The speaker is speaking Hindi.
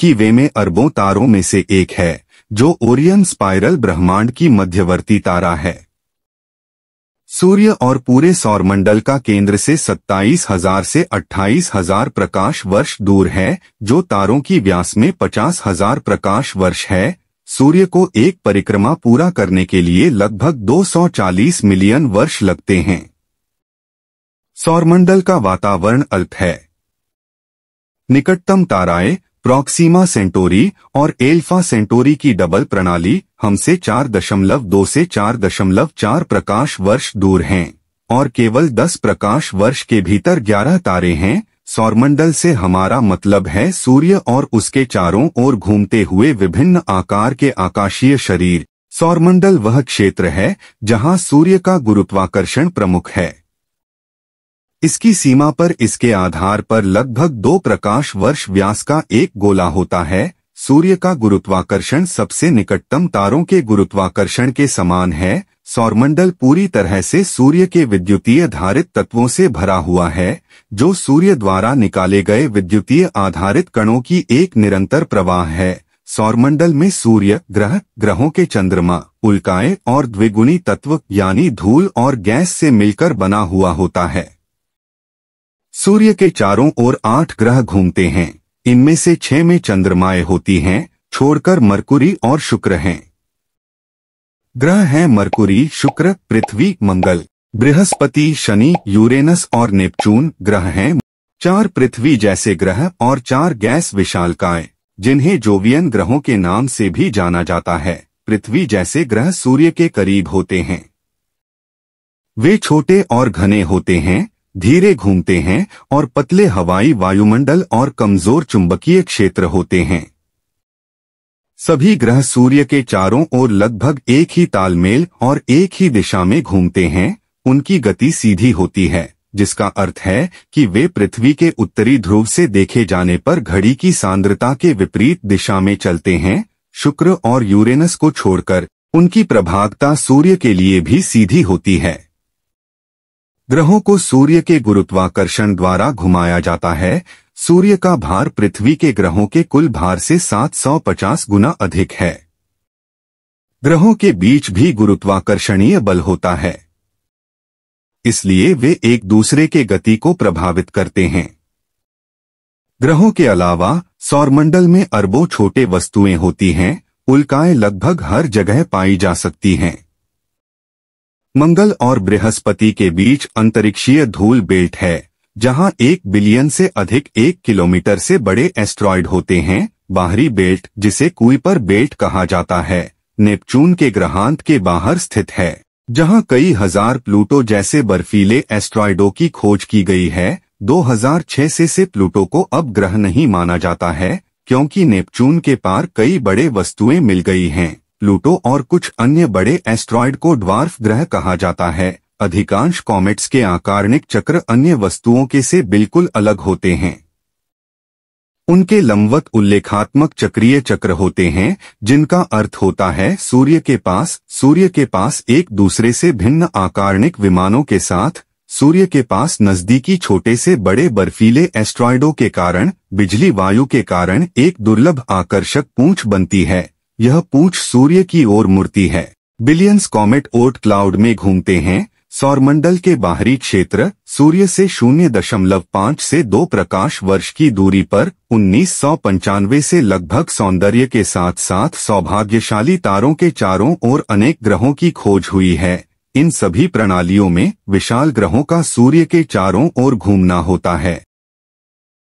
कि वे में अरबों तारों में से एक है जो ओरियन स्पाइरल ब्रह्मांड की मध्यवर्ती तारा है सूर्य और पूरे सौरमंडल का केंद्र से सत्ताईस हजार से अट्ठाईस हजार प्रकाश वर्ष दूर है जो तारों की व्यास में पचास हजार प्रकाश वर्ष है सूर्य को एक परिक्रमा पूरा करने के लिए लगभग 240 मिलियन वर्ष लगते हैं सौरमंडल का वातावरण अल्प है निकटतम ताराएं प्रॉक्सीमा सेंटोरी और एल्फा सेंटोरी की डबल प्रणाली हमसे 4.2 से 4.4 प्रकाश वर्ष दूर हैं और केवल 10 प्रकाश वर्ष के भीतर 11 तारे हैं सौरमंडल से हमारा मतलब है सूर्य और उसके चारों ओर घूमते हुए विभिन्न आकार के आकाशीय शरीर सौरमंडल वह क्षेत्र है जहां सूर्य का गुरुत्वाकर्षण प्रमुख है इसकी सीमा पर इसके आधार पर लगभग दो प्रकाश वर्ष व्यास का एक गोला होता है सूर्य का गुरुत्वाकर्षण सबसे निकटतम तारों के गुरुत्वाकर्षण के समान है सौरमंडल पूरी तरह से सूर्य के विद्युतीय धारित तत्वों से भरा हुआ है जो सूर्य द्वारा निकाले गए विद्युतीय आधारित कणों की एक निरंतर प्रवाह है सौरमंडल में सूर्य ग्रह ग्रहों के चंद्रमा उल्काएं और द्विगुणी तत्व यानी धूल और गैस से मिलकर बना हुआ होता है सूर्य के चारों ओर आठ ग्रह घूमते हैं इनमें से छह में चंद्रमाएं होती हैं छोड़कर मरकुरी और शुक्र हैं ग्रह हैं मरकुरी शुक्र पृथ्वी मंगल बृहस्पति शनि यूरेनस और नेपचून ग्रह हैं चार पृथ्वी जैसे ग्रह और चार गैस विशालकाय जिन्हें जोवियन ग्रहों के नाम से भी जाना जाता है पृथ्वी जैसे ग्रह सूर्य के करीब होते हैं वे छोटे और घने होते हैं धीरे घूमते हैं और पतले हवाई वायुमंडल और कमजोर चुंबकीय क्षेत्र होते हैं सभी ग्रह सूर्य के चारों ओर लगभग एक ही तालमेल और एक ही दिशा में घूमते हैं उनकी गति सीधी होती है जिसका अर्थ है कि वे पृथ्वी के उत्तरी ध्रुव से देखे जाने पर घड़ी की सांद्रता के विपरीत दिशा में चलते हैं शुक्र और यूरेनस को छोड़कर उनकी प्रभागता सूर्य के लिए भी सीधी होती है ग्रहों को सूर्य के गुरुत्वाकर्षण द्वारा घुमाया जाता है सूर्य का भार पृथ्वी के ग्रहों के कुल भार से 750 गुना अधिक है ग्रहों के बीच भी गुरुत्वाकर्षणीय बल होता है इसलिए वे एक दूसरे के गति को प्रभावित करते हैं ग्रहों के अलावा सौरमंडल में अरबों छोटे वस्तुएं होती हैं उल्काएं लगभग हर जगह पाई जा सकती हैं मंगल और बृहस्पति के बीच अंतरिक्षीय धूल बेल्ट है जहां एक बिलियन से अधिक एक किलोमीटर से बड़े एस्ट्रॉयड होते हैं बाहरी बेल्ट जिसे कुईपर बेल्ट कहा जाता है नेपचून के ग्रहांत के बाहर स्थित है जहां कई हजार प्लूटो जैसे बर्फीले एस्ट्रॉइडो की खोज की गई है 2006 से से प्लूटो को अब ग्रह नहीं माना जाता है क्योंकि नेपचून के पार कई बड़े वस्तुएं मिल गई हैं प्लूटो और कुछ अन्य बड़े एस्ट्रॉइड को ड्वार्फ ग्रह कहा जाता है अधिकांश कॉमेट्स के आकारणिक चक्र अन्य वस्तुओं के से बिल्कुल अलग होते हैं उनके लंबवत उल्लेखात्मक चक्रीय चक्र होते हैं जिनका अर्थ होता है सूर्य के पास सूर्य के पास एक दूसरे से भिन्न आकारणिक विमानों के साथ सूर्य के पास नजदीकी छोटे से बड़े बर्फीले एस्ट्रॉयडों के कारण बिजली वायु के कारण एक दुर्लभ आकर्षक पूंछ बनती है यह पूछ सूर्य की ओर मुड़ती है बिलियंस कॉमेट ओट क्लाउड में घूमते हैं सौरमंडल के बाहरी क्षेत्र सूर्य से शून्य दशमलव पाँच से दो प्रकाश वर्ष की दूरी पर उन्नीस सौ पंचानवे से लगभग सौंदर्य के साथ साथ सौभाग्यशाली तारों के चारों ओर अनेक ग्रहों की खोज हुई है इन सभी प्रणालियों में विशाल ग्रहों का सूर्य के चारों ओर घूमना होता है